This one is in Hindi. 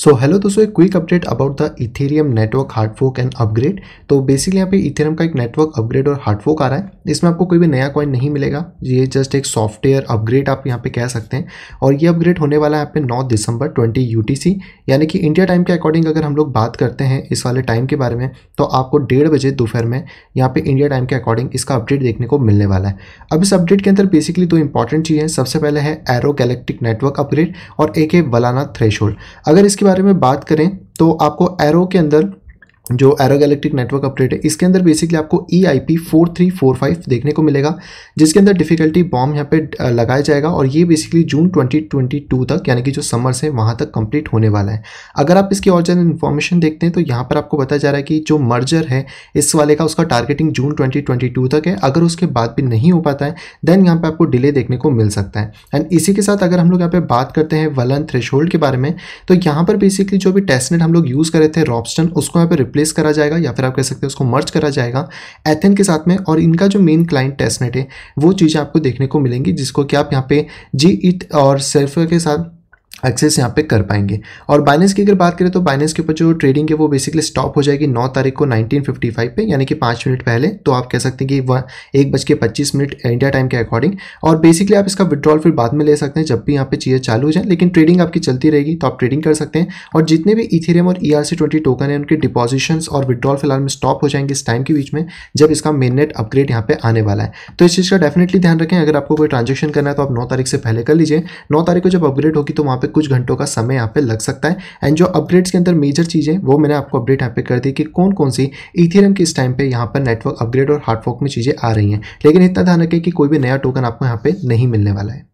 सो so, हेलो दोस्तों एक quick update about the Ethereum network hard fork and upgrade तो बेसिकली यहाँ पे इथेरियम का एक नेटवर्क अपग्रेड और हार्डफोक आ रहा है इसमें आपको कोई भी नया कॉइन नहीं मिलेगा ये जस्ट एक सॉफ्टवेयर अपग्रेड आप यहाँ पे कह सकते हैं और ये अपग्रेड होने वाला है यहाँ पे नौ दिसंबर ट्वेंटी यू यानी कि इंडिया टाइम के अकॉर्डिंग अगर हम लोग बात करते हैं इस वाले टाइम के बारे में तो आपको डेढ़ बजे दोपहर में यहाँ पे इंडिया टाइम के अकॉर्डिंग इसका अपडेट देखने को मिलने वाला है अब इस अपडेट के अंदर बेसिकली दो इंपॉर्टेंट चीज़ें सबसे पहले है एरो गैलेक्टिक नेटवर्क अपग्रेड और एक है वलाना थ्रेश अगर इसके के बारे में बात करें तो आपको एरो के अंदर जो एरोगैलेक्टिक नेटवर्क अपडेट है इसके अंदर बेसिकली आपको E I P four three four five देखने को मिलेगा जिसके अंदर डिफिकल्टी बॉम्ब यहाँ पे लगाया जाएगा और ये बेसिकली जून 2022 तक यानी कि जो समर्स है वहाँ तक कंप्लीट होने वाला है अगर आप इसकी और ज़्यादा इन्फॉर्मेशन देखते हैं तो यहाँ पर आपको बताया जा रहा है कि जो मर्जर है इस वाले का उसका टारगेटिंग जून ट्वेंटी तक है अगर उसके बाद भी नहीं हो पाता है देन यहाँ पर आपको डिले देखने को मिल सकता है एंड इसी के साथ अगर हम लोग यहाँ पर बात करते हैं वलन थ्रेश के बारे में तो यहाँ पर बेसिकली जो भी टेस्टनेट हम लोग यूज़ करे थे रॉबस्टन उसको यहाँ पर रिप्लेस करा जाएगा या फिर आप कह सकते हैं उसको मर्ज करा जाएगा एथेन के साथ में और इनका जो मेन क्लाइंट टेस्टनेट है वो चीज़ें आपको देखने को मिलेंगी जिसको कि आप यहाँ पे जी इट e और सेल्फ के साथ एक्सेस यहाँ पे कर पाएंगे और बाइनेंस की अगर बात करें तो बाइनेंस के ऊपर जो ट्रेडिंग है वो बेसिकली स्टॉप हो जाएगी नौ तारीख को 1955 पे यानी कि पाँच मिनट पहले तो आप कह सकते हैं कि वह एक बज के पच्चीस मिनट इंडिया टाइम के अकॉर्डिंग और बेसिकली आप इसका विड्रॉल फिर बाद में ले सकते हैं जब भी यहाँ पे चीज़ें चालू हो जाए लेकिन ट्रेडिंग आपकी चलती रहेगी तो आप ट्रेडिंग कर सकते हैं और जितने भी इथेरियम और ई आर टोकन है उनके डिपोजिशन और विड्रॉल फिलहाल में स्टॉप हो जाएंगे इस टाइम के बीच में जब इसका मेन नेट अपग्रेड यहाँ पे आने वाला है तो इस चीज़ का डेफिनेटली ध्यान रखें अगर आपको कोई ट्रांजेक्शन करना है तो आप नौ तारीख से पहले कर लीजिए नौ तारीख को जब अपग्रेड होगी तो वहाँ पर कुछ घंटों का समय यहाँ पे लग सकता है एंड जो अपग्रेड्स के अंदर मेजर चीज़ें वो मैंने आपको अपडेट यहाँ पे कर दी कि कौन कौन सी इथेरियम के इस टाइम पे यहाँ पर नेटवर्क अपग्रेड और हार्डवर्क में चीज़ें आ रही हैं लेकिन इतना ध्यान रखें कि कोई भी नया टोकन आपको यहाँ पे नहीं मिलने वाला है